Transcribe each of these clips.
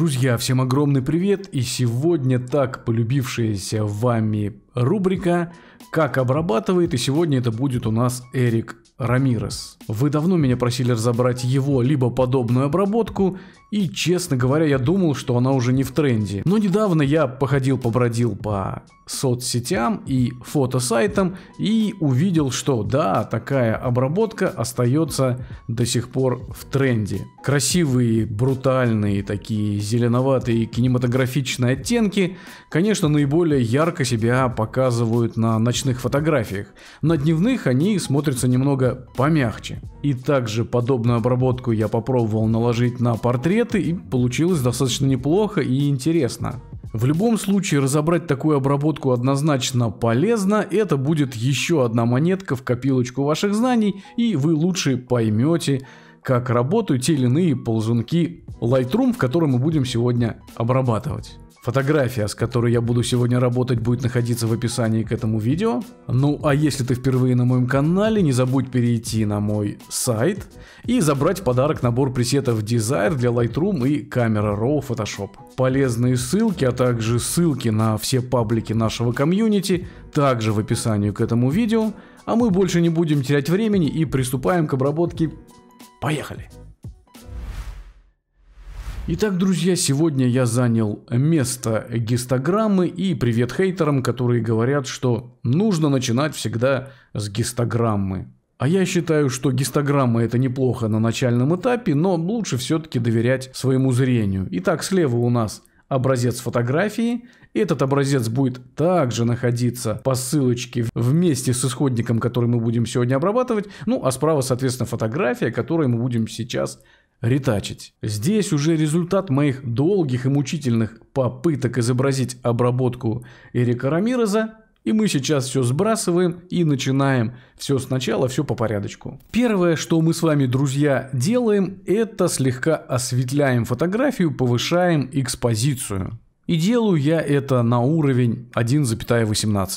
Друзья, всем огромный привет и сегодня так полюбившаяся вами рубрика «Как обрабатывает» и сегодня это будет у нас Эрик Рамирес. Вы давно меня просили разобрать его либо подобную обработку, и, честно говоря, я думал, что она уже не в тренде. Но недавно я походил-побродил по соцсетям и фотосайтам и увидел, что да, такая обработка остается до сих пор в тренде. Красивые, брутальные, такие зеленоватые кинематографичные оттенки, конечно, наиболее ярко себя показывают на ночных фотографиях. На дневных они смотрятся немного помягче. И также подобную обработку я попробовал наложить на портрет ответы, и получилось достаточно неплохо и интересно. В любом случае разобрать такую обработку однозначно полезно, это будет еще одна монетка в копилочку ваших знаний, и вы лучше поймете, как работают те или иные ползунки Lightroom, в котором мы будем сегодня обрабатывать. Фотография, с которой я буду сегодня работать, будет находиться в описании к этому видео. Ну а если ты впервые на моем канале, не забудь перейти на мой сайт и забрать в подарок набор пресетов Desire для Lightroom и Camera Raw Photoshop. Полезные ссылки, а также ссылки на все паблики нашего комьюнити также в описании к этому видео. А мы больше не будем терять времени и приступаем к обработке. Поехали! Итак, друзья, сегодня я занял место гистограммы и привет хейтерам, которые говорят, что нужно начинать всегда с гистограммы. А я считаю, что гистограмма это неплохо на начальном этапе, но лучше все-таки доверять своему зрению. Итак, слева у нас образец фотографии. Этот образец будет также находиться по ссылочке вместе с исходником, который мы будем сегодня обрабатывать. Ну а справа, соответственно, фотография, которую мы будем сейчас ретачить. Здесь уже результат моих долгих и мучительных попыток изобразить обработку Эрика Рамиреза, и мы сейчас все сбрасываем и начинаем все сначала, все по порядочку. Первое, что мы с вами, друзья, делаем, это слегка осветляем фотографию, повышаем экспозицию. И делаю я это на уровень 1,18.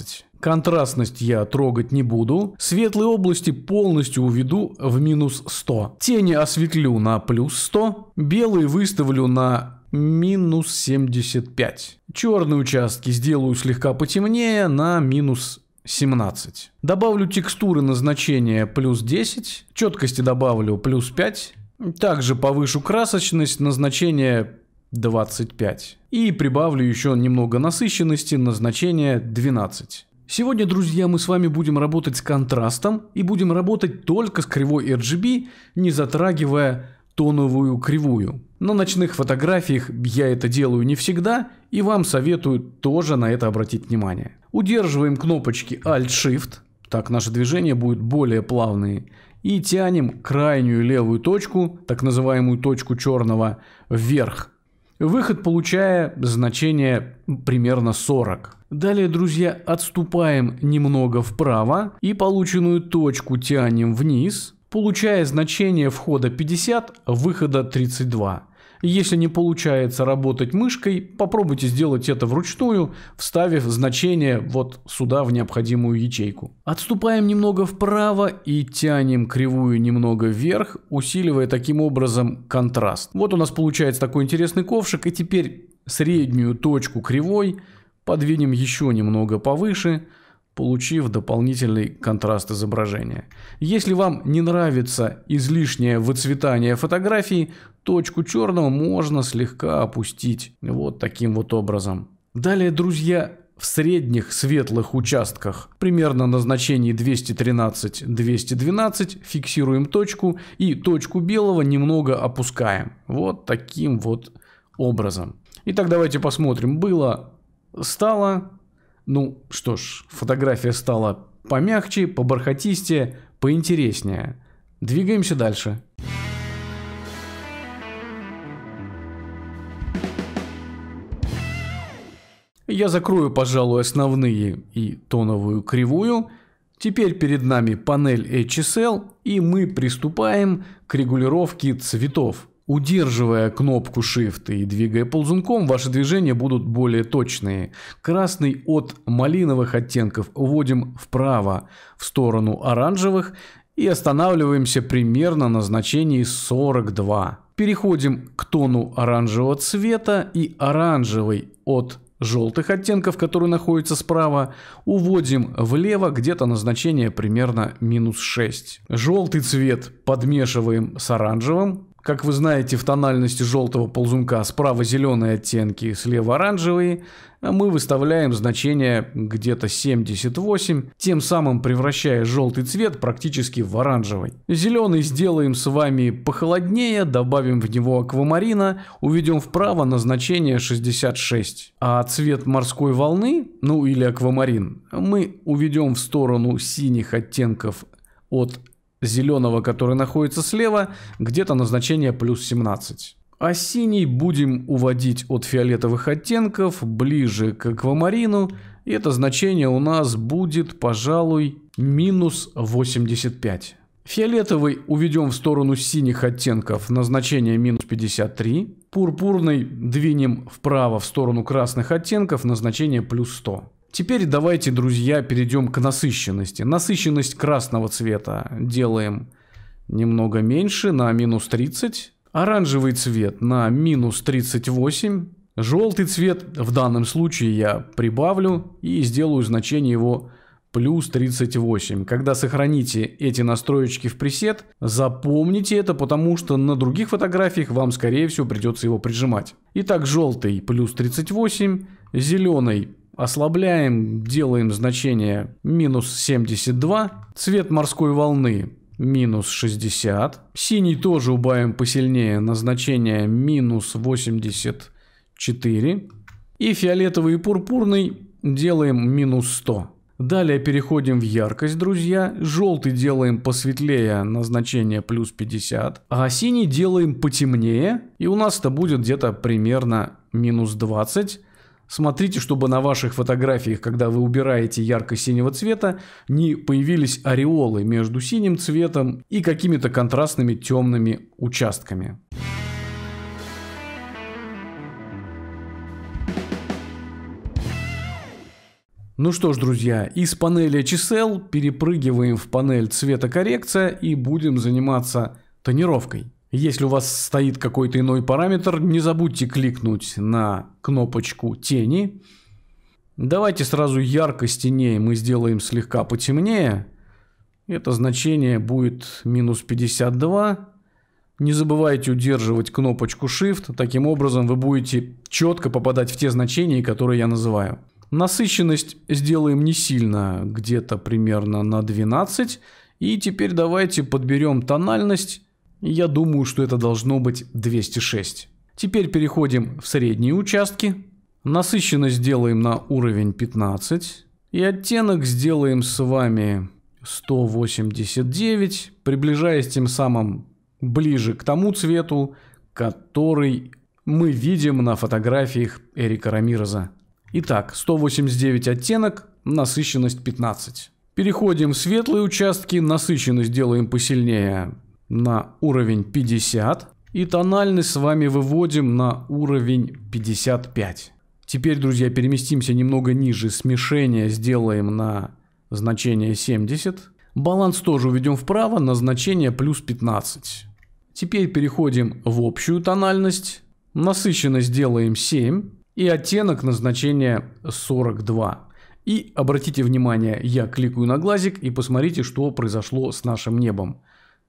Контрастность я трогать не буду. Светлые области полностью уведу в минус 100. Тени осветлю на плюс 100. Белые выставлю на минус 75. Черные участки сделаю слегка потемнее на минус 17. Добавлю текстуры на значение плюс 10. Четкости добавлю плюс 5. Также повышу красочность на значение 25. И прибавлю еще немного насыщенности на значение 12. Сегодня, друзья, мы с вами будем работать с контрастом и будем работать только с кривой RGB, не затрагивая тоновую кривую. На ночных фотографиях я это делаю не всегда, и вам советую тоже на это обратить внимание. Удерживаем кнопочки Alt-Shift, так наше движение будет более плавное и тянем крайнюю левую точку, так называемую точку черного, вверх. Выход, получая значение примерно 40. Далее, друзья, отступаем немного вправо и полученную точку тянем вниз, получая значение входа 50, выхода 32. Если не получается работать мышкой, попробуйте сделать это вручную, вставив значение вот сюда в необходимую ячейку. Отступаем немного вправо и тянем кривую немного вверх, усиливая таким образом контраст. Вот у нас получается такой интересный ковшик, и теперь среднюю точку кривой подвинем еще немного повыше, получив дополнительный контраст изображения. Если вам не нравится излишнее выцветание фотографии, Точку черного можно слегка опустить. Вот таким вот образом. Далее, друзья, в средних светлых участках, примерно на значении 213-212, фиксируем точку и точку белого немного опускаем. Вот таким вот образом. Итак, давайте посмотрим. Было, стало. Ну что ж, фотография стала помягче, побархатистее, поинтереснее. Двигаемся дальше. Я закрою, пожалуй, основные и тоновую кривую. Теперь перед нами панель HSL, и мы приступаем к регулировке цветов. Удерживая кнопку Shift и двигая ползунком, ваши движения будут более точные. Красный от малиновых оттенков вводим вправо, в сторону оранжевых, и останавливаемся примерно на значении 42. Переходим к тону оранжевого цвета и оранжевый от желтых оттенков, которые находятся справа, уводим влево, где-то назначение примерно минус 6. Желтый цвет подмешиваем с оранжевым, как вы знаете, в тональности желтого ползунка справа зеленые оттенки, слева оранжевые, а мы выставляем значение где-то 78, тем самым превращая желтый цвет практически в оранжевый. Зеленый сделаем с вами похолоднее, добавим в него аквамарина, уведем вправо на значение 66. А цвет морской волны, ну или аквамарин, мы уведем в сторону синих оттенков от зеленого, который находится слева, где-то назначение плюс 17. А синий будем уводить от фиолетовых оттенков ближе к аквамарину, и это значение у нас будет, пожалуй, минус 85. Фиолетовый уведем в сторону синих оттенков на значение минус 53. Пурпурный двинем вправо в сторону красных оттенков на значение плюс 100. Теперь давайте, друзья, перейдем к насыщенности. Насыщенность красного цвета делаем немного меньше, на минус 30. Оранжевый цвет на минус 38. Желтый цвет в данном случае я прибавлю и сделаю значение его плюс 38. Когда сохраните эти настроечки в пресет, запомните это, потому что на других фотографиях вам, скорее всего, придется его прижимать. Итак, желтый плюс 38, зеленый Ослабляем, делаем значение минус 72. Цвет морской волны минус 60. Синий тоже убавим посильнее на значение минус 84. И фиолетовый и пурпурный делаем минус 100. Далее переходим в яркость, друзья. Желтый делаем посветлее на значение плюс 50. А синий делаем потемнее. И у нас это будет где-то примерно минус 20. Смотрите, чтобы на ваших фотографиях, когда вы убираете ярко-синего цвета, не появились ореолы между синим цветом и какими-то контрастными темными участками. Ну что ж, друзья, из панели HSL перепрыгиваем в панель цветокоррекция и будем заниматься тонировкой. Если у вас стоит какой-то иной параметр, не забудьте кликнуть на кнопочку «Тени». Давайте сразу яркость теней мы сделаем слегка потемнее. Это значение будет минус 52. Не забывайте удерживать кнопочку Shift. Таким образом вы будете четко попадать в те значения, которые я называю. Насыщенность сделаем не сильно, где-то примерно на 12. И теперь давайте подберем тональность я думаю, что это должно быть 206. Теперь переходим в средние участки. Насыщенность сделаем на уровень 15. И оттенок сделаем с вами 189, приближаясь тем самым ближе к тому цвету, который мы видим на фотографиях Эрика Рамиреза. Итак, 189 оттенок, насыщенность 15. Переходим в светлые участки, насыщенность делаем посильнее на уровень 50 и тональность с вами выводим на уровень 55. Теперь, друзья, переместимся немного ниже, смешение сделаем на значение 70. Баланс тоже уведем вправо на значение плюс 15. Теперь переходим в общую тональность. Насыщенность делаем 7 и оттенок на значение 42. И обратите внимание, я кликаю на глазик и посмотрите, что произошло с нашим небом.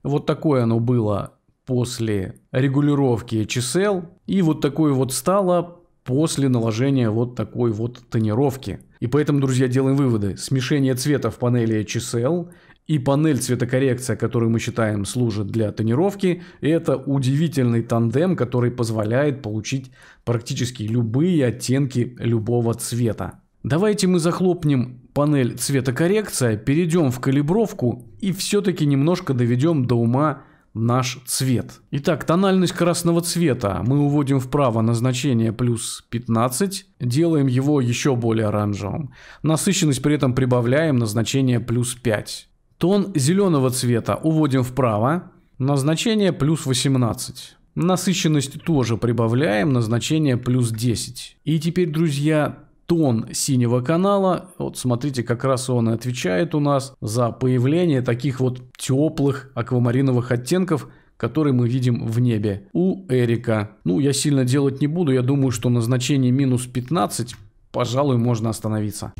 Вот такое оно было после регулировки HSL. И вот такое вот стало после наложения вот такой вот тонировки. И поэтому, друзья, делаем выводы. Смешение цвета в панели HSL и панель цветокоррекция, которую мы считаем служит для тонировки, это удивительный тандем, который позволяет получить практически любые оттенки любого цвета. Давайте мы захлопнем панель цветокоррекция, перейдем в калибровку и все-таки немножко доведем до ума наш цвет. Итак, тональность красного цвета мы уводим вправо на значение плюс 15, делаем его еще более оранжевым. Насыщенность при этом прибавляем на значение плюс 5. Тон зеленого цвета уводим вправо на значение плюс 18. Насыщенность тоже прибавляем на значение плюс 10. И теперь, друзья, тон синего канала. Вот смотрите, как раз он и отвечает у нас за появление таких вот теплых аквамариновых оттенков, которые мы видим в небе. У Эрика. Ну, я сильно делать не буду. Я думаю, что на значении минус 15, пожалуй, можно остановиться.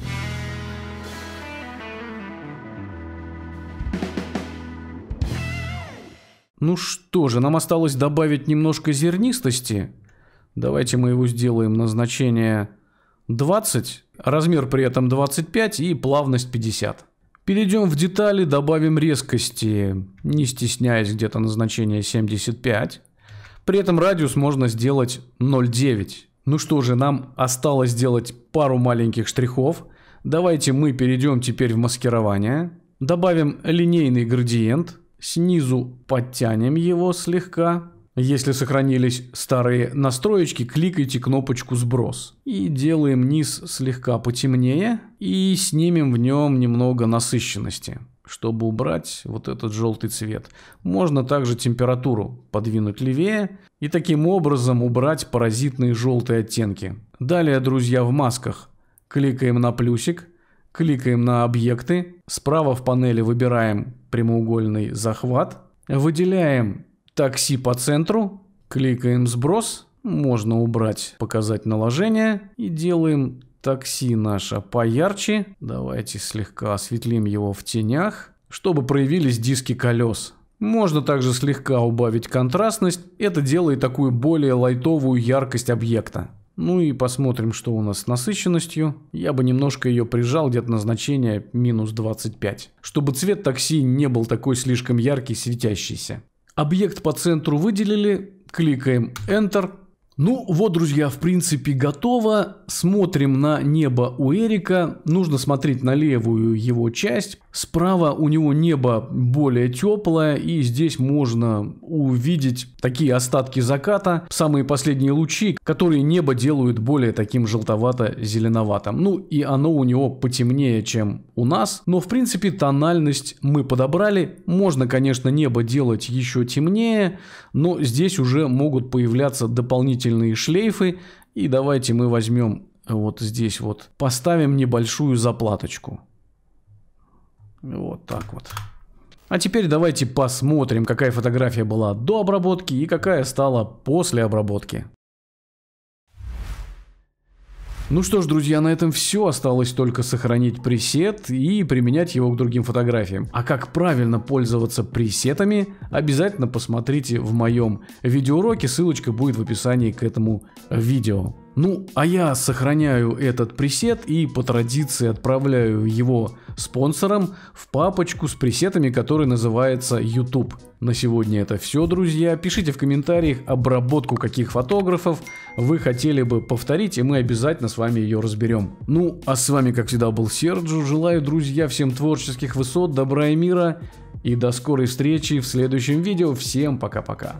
Ну что же, нам осталось добавить немножко зернистости. Давайте мы его сделаем на значение 20, размер при этом 25 и плавность 50. Перейдем в детали, добавим резкости, не стесняясь где-то назначения 75. При этом радиус можно сделать 0,9. Ну что же, нам осталось сделать пару маленьких штрихов. Давайте мы перейдем теперь в маскирование. Добавим линейный градиент. Снизу подтянем его слегка. Если сохранились старые настроечки, кликайте кнопочку «Сброс». И делаем низ слегка потемнее и снимем в нем немного насыщенности, чтобы убрать вот этот желтый цвет. Можно также температуру подвинуть левее и таким образом убрать паразитные желтые оттенки. Далее, друзья, в масках кликаем на плюсик, кликаем на объекты, справа в панели выбираем прямоугольный захват, выделяем Такси по центру. Кликаем сброс. Можно убрать, показать наложение. И делаем такси наше поярче. Давайте слегка осветлим его в тенях, чтобы проявились диски колес. Можно также слегка убавить контрастность. Это делает такую более лайтовую яркость объекта. Ну и посмотрим, что у нас с насыщенностью. Я бы немножко ее прижал где-то на значение минус 25. Чтобы цвет такси не был такой слишком яркий, светящийся. Объект по центру выделили, кликаем Enter. Ну вот, друзья, в принципе готово. Смотрим на небо у Эрика. Нужно смотреть на левую его часть. Справа у него небо более теплое, и здесь можно увидеть такие остатки заката, самые последние лучи, которые небо делают более таким желтовато-зеленоватым. Ну и оно у него потемнее, чем у нас, но в принципе тональность мы подобрали. Можно, конечно, небо делать еще темнее, но здесь уже могут появляться дополнительные шлейфы. И давайте мы возьмем вот здесь вот, поставим небольшую заплаточку. Вот так вот. А теперь давайте посмотрим, какая фотография была до обработки и какая стала после обработки. Ну что ж, друзья, на этом все. Осталось только сохранить пресет и применять его к другим фотографиям. А как правильно пользоваться пресетами, обязательно посмотрите в моем видеоуроке. Ссылочка будет в описании к этому видео. Ну, а я сохраняю этот пресет и по традиции отправляю его спонсорам в папочку с пресетами, который называется YouTube. На сегодня это все, друзья. Пишите в комментариях обработку каких фотографов вы хотели бы повторить, и мы обязательно с вами ее разберем. Ну, а с вами, как всегда, был Серджу. Желаю, друзья, всем творческих высот, добра и мира. И до скорой встречи в следующем видео. Всем пока-пока.